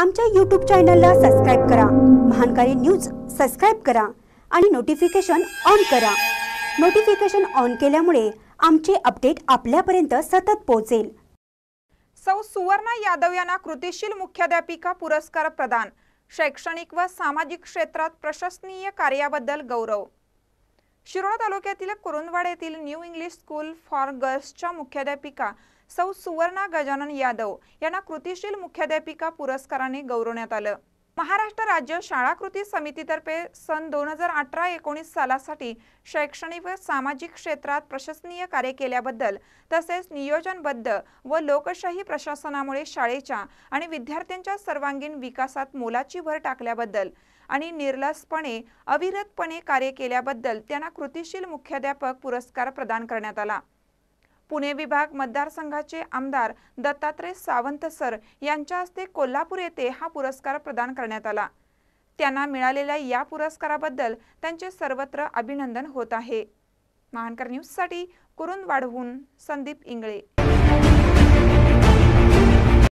आमच्या यूट्यूब चॅनलला सबस्क्राईब करा महानकारी न्यूज सबस्क्राईब करा आणि नोटिफिकेशन ऑन करा नोटिफिकेशन ऑन केल्यामुळे आमचे अपडेट आपल्यापर्यंत सतत पोहोचेल सौ सुवर्णा यादव यांना कृतिशील मुख्याध्यापिका पुरस्कार प्रदान शैक्षणिक व सामाजिक क्षेत्रात प्रशंसनीय कार्याबद्दल गौरव शिरोळा तालुक्यातील कुरुंदवाड येथील न्यू इंग्लिश स्कूल फॉर गर्ल्सच्या मुख्याध्यापिका सौ सुवर्णा गजानन यादव यांना कृतिशील मुख्याध्यापिका पुरस्काराने गौरवण्यात आलं महाराष्ट्र राज्य शाळा कृती समितीतर्फे सन दोन हजार अठरा एकोणीस सालासाठी शैक्षणिक व सामाजिक क्षेत्रात प्रशंसनीय कार्य केल्याबद्दल तसेच नियोजनबद्ध व लोकशाही प्रशासनामुळे शाळेच्या आणि विद्यार्थ्यांच्या सर्वांगीण विकासात मोलाची भर टाकल्याबद्दल आणि निर्लसपणे अविरतपणे कार्य केल्याबद्दल त्यांना कृतिशील मुख्याध्यापक पुरस्कार प्रदान करण्यात आला पुणे विभाग मतदारसंघाचे आमदार दत्तात्रय सावंत सर यांच्या हस्ते कोल्हापूर येथे हा पुरस्कार प्रदान करण्यात आला त्यांना मिळालेल्या या पुरस्काराबद्दल त्यांचे सर्वत्र अभिनंदन होत आहे महानकर न्यूजसाठी कुरुंदवाडहून वाढवून संदीप इंगळे